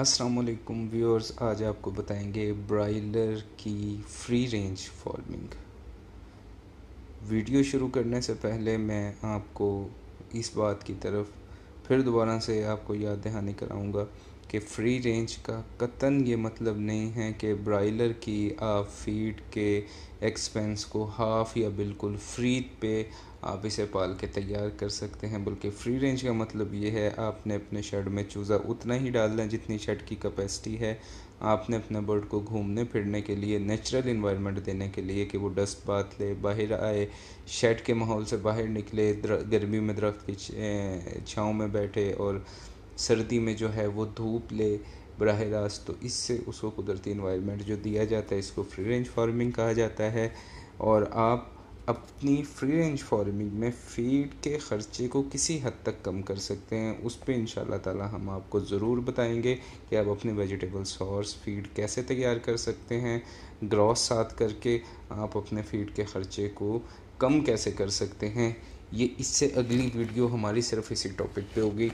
असलकुम व्यूअर्स आज आपको बताएंगे ब्रायलर की फ्री रेंज फॉर्मिंग वीडियो शुरू करने से पहले मैं आपको इस बात की तरफ फिर दोबारा से आपको याद दहानी कराऊंगा कि फ्री रेंज का कतन ये मतलब नहीं है कि ब्रायलर की आप फीड के एक्सपेंस को हाफ या बिल्कुल फ्री पे आप इसे पाल के तैयार कर सकते हैं बल्कि फ्री रेंज का मतलब ये है आपने अपने शेड में चूज़ा उतना ही डालना है जितनी शेड की कैपेसिटी है आपने अपने बर्ड को घूमने फिरने के लिए नेचुरल इन्वायरमेंट देने के लिए कि वो डस्ट बात ले बाहर आए शेड के माहौल से बाहर निकले गर्मी में दरख्त की छाँव में बैठे और सर्दी में जो है वो धूप ले बरह रास्त तो इससे उसको कुदरती इन्वायरमेंट जो दिया जाता है इसको फ्री रेंज फार्मिंग कहा जाता है और आप अपनी फ्री रेंज फार्मिंग में फीड के ख़र्चे को किसी हद तक कम कर सकते हैं उस पर इन ताला हम आपको ज़रूर बताएंगे कि आप अपने वेजिटेबल सॉर्स फीड कैसे तैयार कर सकते हैं ग्रॉस साथ करके आप अपने फीड के ख़र्चे को कम कैसे कर सकते हैं ये इससे अगली वीडियो हमारी सिर्फ इसी टॉपिक पे होगी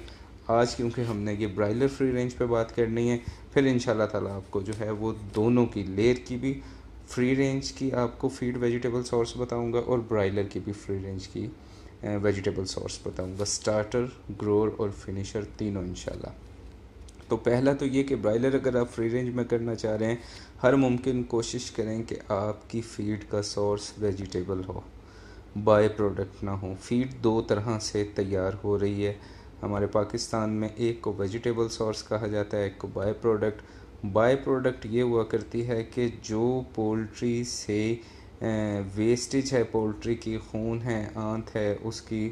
आज क्योंकि हमने ये ब्रायलर फ्री रेंज पे बात करनी है फिर इन ताला आपको जो है वो दोनों की लेयर की भी फ्री रेंज की आपको फीड वेजिटेबल सॉर्स बताऊंगा और ब्रायलर की भी फ्री रेंज की वेजिटेबल सॉर्स बताऊंगा स्टार्टर ग्रोअर और फिनिशर तीनों इनशाला तो पहला तो ये कि ब्रायलर अगर आप फ्री रेंज में करना चाह रहे हैं हर मुमकिन कोशिश करें कि आपकी फीड का सोर्स वेजिटेबल हो बाय प्रोडक्ट ना हो फीड दो तरह से तैयार हो रही है हमारे पाकिस्तान में एक को वेजिटेबल सोर्स कहा जाता है एक को बाय प्रोडक्ट बाय प्रोडक्ट ये हुआ करती है कि जो पोल्ट्री से वेस्टेज है पोल्ट्री की खून है आंत है उसकी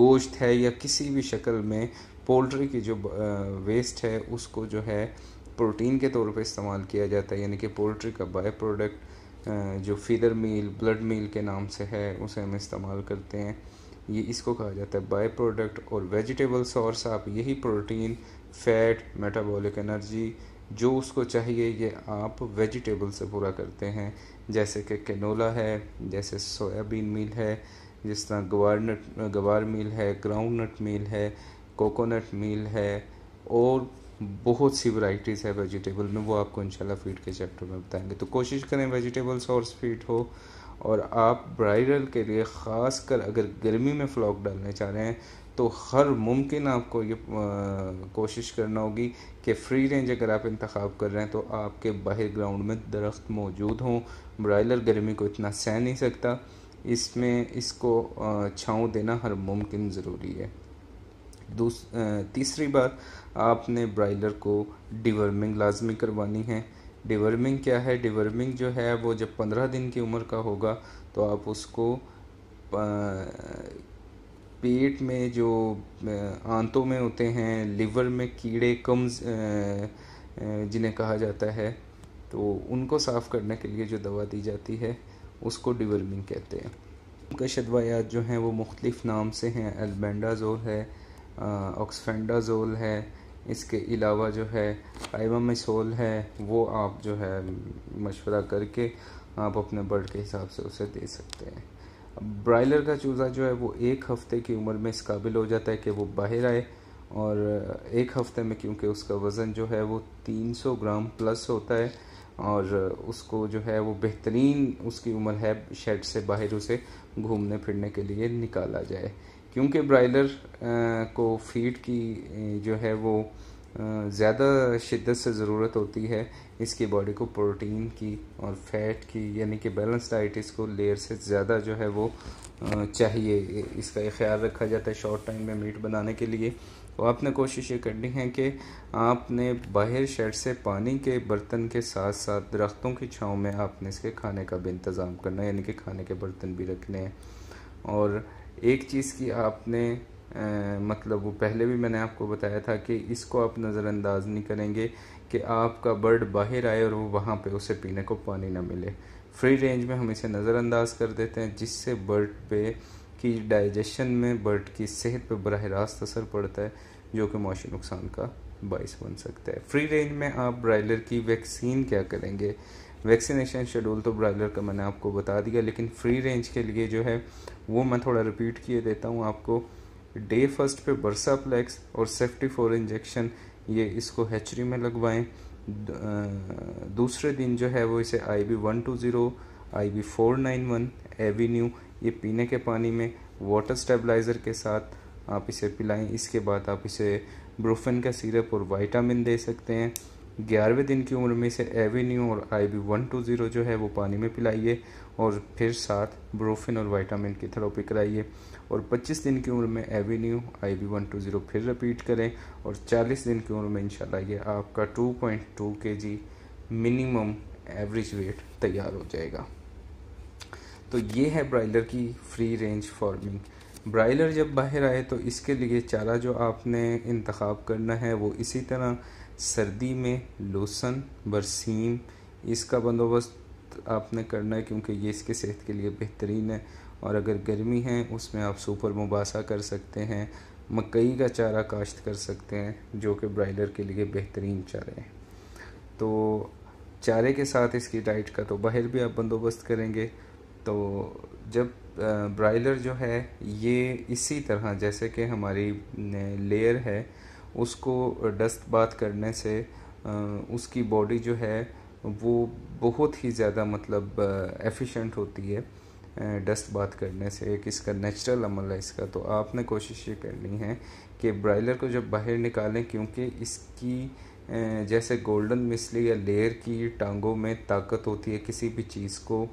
गोश्त है या किसी भी शक्ल में पोल्ट्री की जो वेस्ट है उसको जो है प्रोटीन के तौर पे इस्तेमाल किया जाता है यानी कि पोल्ट्री का बाय प्रोडक्ट जो फीदर मील ब्लड मील के नाम से है उसे हम इस्तेमाल करते हैं ये इसको कहा जाता है बाय प्रोडक्ट और वेजिटेबल सोर्स आप यही प्रोटीन फैट मेटाबॉलिक एनर्जी जो उसको चाहिए ये आप वेजिटेबल से पूरा करते हैं जैसे कि कैनोला है जैसे सोयाबीन मील है जिस तरह गवार नट गवार मील है ग्राउंड नट मील है कोकोनट मील है और बहुत सी वैरायटीज़ है वेजिटेबल में वो आपको इंशाल्लाह फीड के चैप्टर में बताएंगे तो कोशिश करें वेजिटेबल सोर्स फीड हो और आप ब्राइडल के लिए ख़ास कर अगर गर्मी में फ्लॉक डालने चाह रहे हैं तो हर मुमकिन आपको ये कोशिश करना होगी कि फ्री रेंज अगर आप इंतखब कर रहे हैं तो आपके बाहर ग्राउंड में दरख्त मौजूद हों ब्रायलर गर्मी को इतना सह नहीं सकता इसमें इसको छाँव देना हर मुमकिन ज़रूरी है दूस तीसरी बात आपने ब्रायलर को डिवर्मिंग लाजमी करवानी है डिवर्मिंग क्या है डिवर्मिंग जो है वो जब पंद्रह दिन की उम्र का होगा तो आप उसको पेट में जो आंतों में होते हैं लिवर में कीड़े कम जिन्हें कहा जाता है तो उनको साफ़ करने के लिए जो दवा दी जाती है उसको डिवर्मिंग कहते हैं उनकश अदवायात जो हैं वो मुख्तलिफ़ नाम से हैं एल्बेंडाजोल है ऑक्सफेंडाजोल है इसके अलावा जो है आइवा मिसोल है वो आप जो है मशवरा करके आप अपने बर्ड के हिसाब से उसे दे सकते हैं ब्रायलर का चूज़ा जो है वो एक हफ्ते की उम्र में इस काबिल हो जाता है कि वो बाहर आए और एक हफ्ते में क्योंकि उसका वज़न जो है वो 300 ग्राम प्लस होता है और उसको जो है वो बेहतरीन उसकी उम्र है शेड से बाहर उसे घूमने फिरने के लिए निकाला जाए क्योंकि ब्रायलर को फीड की जो है वो ज़्यादा शिद्दत से ज़रूरत होती है इसकी बॉडी को प्रोटीन की और फैट की यानी कि बैलेंस डाइट इसको लेयर से ज़्यादा जो है वो चाहिए इसका ख्याल रखा जाता है शॉर्ट टाइम में मीट बनाने के लिए तो आपने कोशिश ये करनी है कि आपने बाहर शेड से पानी के बर्तन के साथ साथ दरख्तों की छाँव में आपने इसके खाने का भी इंतज़ाम करना है यानी कि खाने के बर्तन भी रखने हैं और एक चीज़ की आपने आ, मतलब वो पहले भी मैंने आपको बताया था कि इसको आप नज़रअंदाज नहीं करेंगे कि आपका बर्ड बाहर आए और वो वहाँ पे उसे पीने को पानी ना मिले फ्री रेंज में हम इसे नज़रअंदाज कर देते हैं जिससे बर्ड पे की डाइजेशन में बर्ड की सेहत पे बरह रास्त असर पड़ता है जो कि मुशी नुकसान का बायस बन सकता है फ्री रेंज में आप ब्रायलर की वैक्सीन क्या करेंगे वैक्सीनेशन शेड्यूल तो ब्रायलर का मैंने आपको बता दिया लेकिन फ्री रेंज के लिए जो है वो मैं थोड़ा रिपीट किए देता हूँ आपको डे फर्स्ट पे बर्साप्लेक्स और सेफ्टी फोर इंजेक्शन ये इसको हैचरी में लगवाएं दूसरे दिन जो है वो इसे I B one two zero I B four nine one avenue ये पीने के पानी में वाटर स्टेबलाइज़र के साथ आप इसे पिलाएं इसके बाद आप इसे ब्रोफिन का सिरप और वाइटामिन दे सकते हैं ग्यारहवें दिन की उम्र में से एवेन्यू और I B one two zero जो है वो पानी में पिलाइए और फिर साथ ब्रोफिन और वाइटामिन की थेरेपी कराइए और 25 दिन की उम्र में avenue I B one two zero फिर रिपीट करें और 40 दिन की उम्र में इंशाल्लाह ये आपका 2.2 जी मिनिमम एवरेज वेट तैयार हो जाएगा तो ये है ब्रायलर की फ्री रेंज फार्मिंग ब्रायलर जब बाहर आए तो इसके लिए चारा जो आपने इंतखब करना है वो इसी तरह सर्दी में लोसन बरसीम इसका बंदोबस्त आपने करना है क्योंकि ये इसके सेहत के लिए बेहतरीन है और अगर गर्मी है उसमें आप सुपर मुबासा कर सकते हैं मकई का चारा काश्त कर सकते हैं जो कि ब्रायलर के लिए बेहतरीन चारे हैं तो चारे के साथ इसकी डाइट का तो बाहर भी आप बंदोबस्त करेंगे तो जब ब्रायलर जो है ये इसी तरह जैसे कि हमारी लेयर है उसको डस्ट बात करने से उसकी बॉडी जो है वो बहुत ही ज़्यादा मतलब एफिशिएंट होती है डस्ट बात करने से एक इसका नेचुरल अमल है इसका तो आपने कोशिश ये करनी है कि ब्रायलर को जब बाहर निकालें क्योंकि इसकी जैसे गोल्डन मिसली या लेयर की टांगों में ताकत होती है किसी भी चीज़ को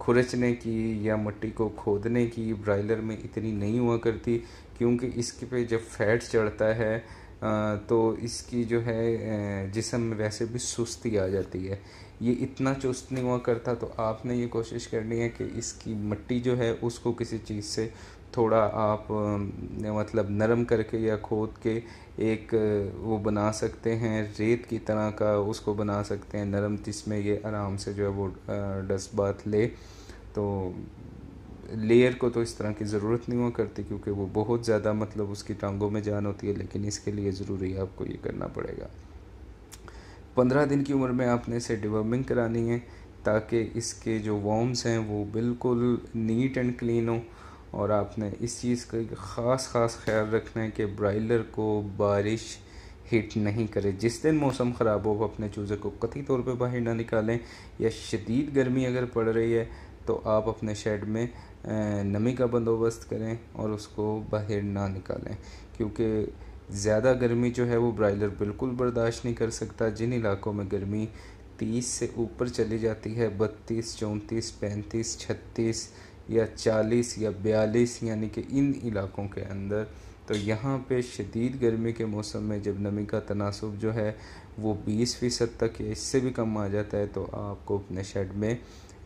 खुरचने की या मिट्टी को खोदने की ब्रायलर में इतनी नहीं हुआ करती क्योंकि इसके पे जब फैट चढ़ता है तो इसकी जो है जिसम में वैसे भी सुस्ती आ जाती है ये इतना चुस्त नहीं हुआ करता तो आपने ये कोशिश करनी है कि इसकी मिट्टी जो है उसको किसी चीज़ से थोड़ा आप मतलब नरम करके या खोद के एक वो बना सकते हैं रेत की तरह का उसको बना सकते हैं नरम जिसमें ये आराम से जो है वो डस्ट बाथ ले तो लेयर को तो इस तरह की ज़रूरत नहीं हुआ करती क्योंकि वो बहुत ज़्यादा मतलब उसकी टांगों में जान होती है लेकिन इसके लिए ज़रूरी है आपको ये करना पड़ेगा पंद्रह दिन की उम्र में आपने इसे डिवर्मिंग करानी है ताकि इसके जो वॉम्स हैं वो बिल्कुल नीट एंड क्लीन हों और आपने इस चीज़ का ख़ास ख़ास ख्याल रखना है कि ब्रायलर को बारिश हिट नहीं करे जिस दिन मौसम ख़राब हो वो अपने चूज़े को कथी तौर पे बाहर ना निकालें या शदीद गर्मी अगर पड़ रही है तो आप अपने शेड में नमी का बंदोबस्त करें और उसको बाहर ना निकालें क्योंकि ज़्यादा गर्मी जो है वो ब्रायलर बिल्कुल बर्दाश्त नहीं कर सकता जिन इलाकों में गर्मी तीस से ऊपर चली जाती है बत्तीस चौंतीस पैंतीस छत्तीस या चालीस या बयालीस यानी कि इन इलाकों के अंदर तो यहाँ पे शदीद गर्मी के मौसम में जब नमी का तनासब जो है वो बीस फ़ीसद तक या इससे भी कम आ जाता है तो आपको अपने शेड में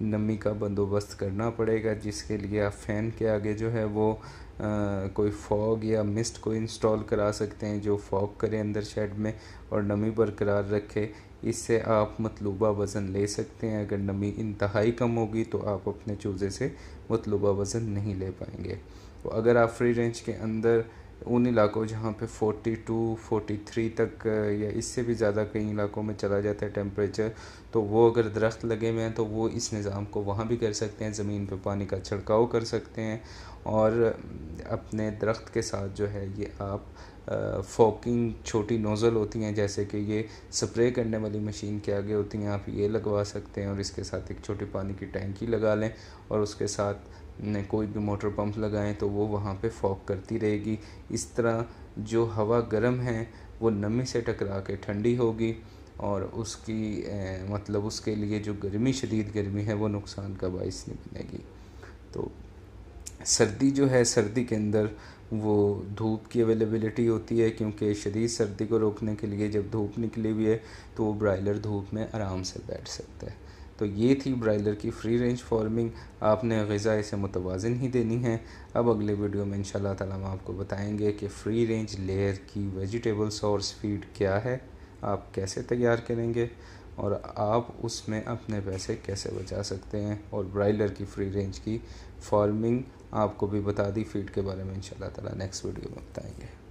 नमी का बंदोबस्त करना पड़ेगा जिसके लिए आप फ़ैन के आगे जो है वो कोई फॉग या मिस्ट को इंस्टॉल करा सकते हैं जो फॉग करें अंदर शेड में और नमी बरकरार रखे इससे आप मतलूबा वज़न ले सकते हैं अगर नमी इंतहाई कम होगी तो आप अपने चूज़े से मतलूबा वज़न नहीं ले पाएंगे तो अगर आप फ्री रेंज के अंदर उन इलाकों जहाँ पे 42, 43 तक या इससे भी ज़्यादा कई इलाकों में चला जाता है टेम्परेचर तो वो अगर दरख्त लगे हुए हैं तो वो इस निज़ाम को वहाँ भी कर सकते हैं ज़मीन पे पानी का छिड़काव कर सकते हैं और अपने दरख्त के साथ जो है ये आप फोकिंग छोटी नोज़ल होती हैं जैसे कि ये स्प्रे करने वाली मशीन के आगे होती हैं आप ये लगवा सकते हैं और इसके साथ एक छोटी पानी की टैंकी लगा लें और उसके साथ ने कोई भी मोटर पंप लगाएं तो वो वहाँ पे फॉक करती रहेगी इस तरह जो हवा गर्म है वो नमी से टकरा के ठंडी होगी और उसकी ए, मतलब उसके लिए जो गर्मी शदीद गर्मी है वो नुकसान का बायस नहीं बनेगी तो सर्दी जो है सर्दी के अंदर वो धूप की अवेलेबिलिटी होती है क्योंकि शदीद सर्दी को रोकने के लिए जब धूप निकली हुई है तो वो ब्रायलर धूप में आराम से बैठ सकता है तो ये थी ब्रायलर की फ्री रेंज फार्मिंग आपने गज़ा इसे मुतवाजन ही देनी है अब अगले वीडियो में इन ताला हम आपको बताएंगे कि फ्री रेंज लेयर की वेजिटेबल सोर्स फीड क्या है आप कैसे तैयार करेंगे और आप उसमें अपने पैसे कैसे बचा सकते हैं और ब्राइलर की फ्री रेंज की फार्मिंग आपको भी बता दी फीड के बारे में इंशाल्लाह ताला नेक्स्ट वीडियो में बताएंगे